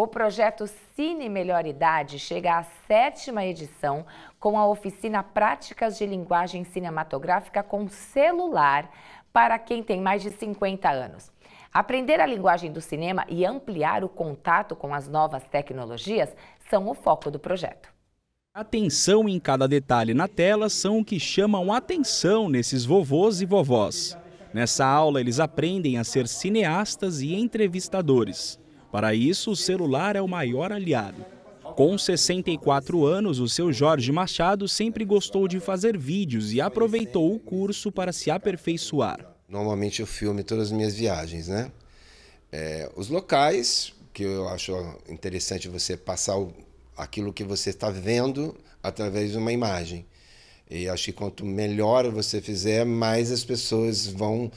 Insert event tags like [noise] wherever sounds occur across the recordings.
O projeto Cine Melhor Idade chega à sétima edição com a oficina Práticas de Linguagem Cinematográfica com celular para quem tem mais de 50 anos. Aprender a linguagem do cinema e ampliar o contato com as novas tecnologias são o foco do projeto. Atenção em cada detalhe na tela são o que chamam atenção nesses vovôs e vovós. Nessa aula, eles aprendem a ser cineastas e entrevistadores. Para isso, o celular é o maior aliado. Com 64 anos, o seu Jorge Machado sempre gostou de fazer vídeos e aproveitou o curso para se aperfeiçoar. Normalmente eu filme todas as minhas viagens, né? É, os locais, que eu acho interessante você passar o, aquilo que você está vendo através de uma imagem. E acho que quanto melhor você fizer, mais as pessoas vão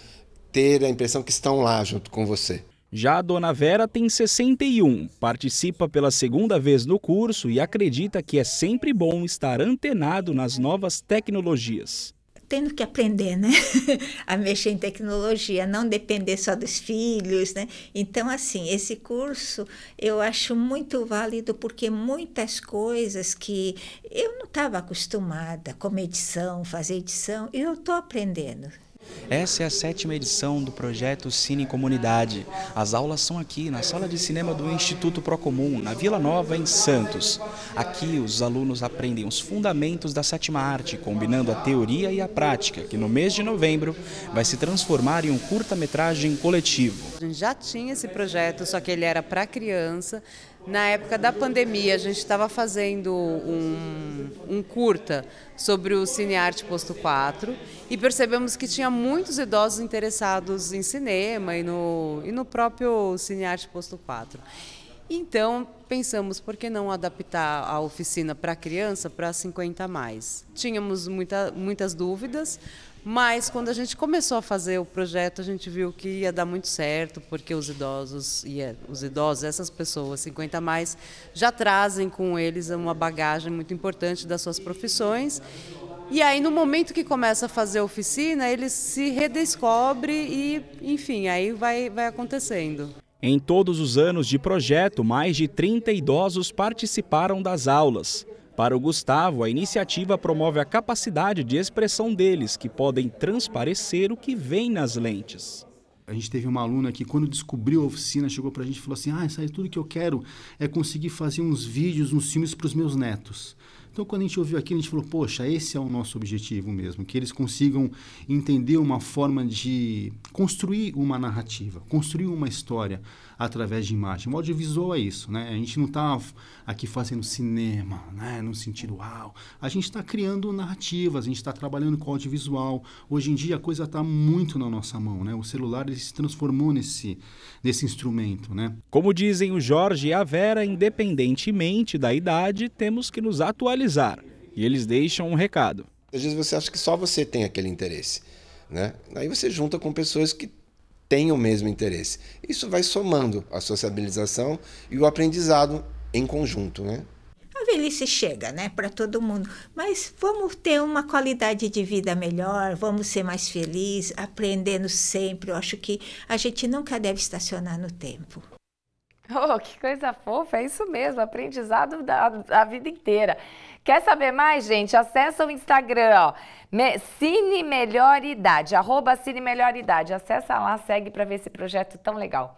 ter a impressão que estão lá junto com você. Já a dona Vera tem 61, participa pela segunda vez no curso e acredita que é sempre bom estar antenado nas novas tecnologias. Tendo que aprender, né? [laughs] a mexer em tecnologia, não depender só dos filhos, né? Então, assim, esse curso eu acho muito válido porque muitas coisas que eu não estava acostumada, como edição, fazer edição, eu estou aprendendo. Essa é a sétima edição do projeto Cine Comunidade. As aulas são aqui, na sala de cinema do Instituto Procomum, na Vila Nova, em Santos. Aqui, os alunos aprendem os fundamentos da sétima arte, combinando a teoria e a prática, que no mês de novembro vai se transformar em um curta-metragem coletivo. A gente já tinha esse projeto, só que ele era para criança, na época da pandemia, a gente estava fazendo um, um, curta sobre o Cinearte Posto 4 e percebemos que tinha muitos idosos interessados em cinema e no, e no próprio Cinearte Posto 4. Então, pensamos por que não adaptar a oficina para criança para 50 a mais. Tínhamos muita, muitas dúvidas, mas quando a gente começou a fazer o projeto, a gente viu que ia dar muito certo, porque os idosos é, os idosos, essas pessoas 50 a mais, já trazem com eles uma bagagem muito importante das suas profissões e aí, no momento que começa a fazer a oficina, ele se redescobre e, enfim, aí vai, vai acontecendo. Em todos os anos de projeto, mais de 30 idosos participaram das aulas. Para o Gustavo, a iniciativa promove a capacidade de expressão deles, que podem transparecer o que vem nas lentes. A gente teve uma aluna que, quando descobriu a oficina, chegou para a gente e falou assim: Ah, isso aí é tudo que eu quero é conseguir fazer uns vídeos, uns filmes para os meus netos. Então, quando a gente ouviu aquilo, a gente falou: poxa, esse é o nosso objetivo mesmo, que eles consigam entender uma forma de construir uma narrativa, construir uma história através de imagem. O audiovisual é isso, né? A gente não está aqui fazendo cinema, né? No sentido uau. A gente está criando narrativas, a gente está trabalhando com audiovisual. Hoje em dia a coisa está muito na nossa mão, né? O celular ele se transformou nesse, nesse instrumento, né? Como dizem o Jorge e a Vera, independentemente da idade, temos que nos atualizar realizar. E eles deixam um recado. Às vezes você acha que só você tem aquele interesse. Né? Aí você junta com pessoas que têm o mesmo interesse. Isso vai somando a sociabilização e o aprendizado em conjunto. Né? A velhice chega, né, para todo mundo. Mas vamos ter uma qualidade de vida melhor, vamos ser mais felizes, aprendendo sempre. Eu acho que a gente nunca deve estacionar no tempo. [laughs] Oh, que coisa fofa, é isso mesmo, aprendizado da, vida inteira. Quer saber mais, gente? Acessa o Instagram, ó, Me, Cine Melhor Idade, arroba Cine Melhor Idade. Acessa lá, segue para ver esse projeto tão legal.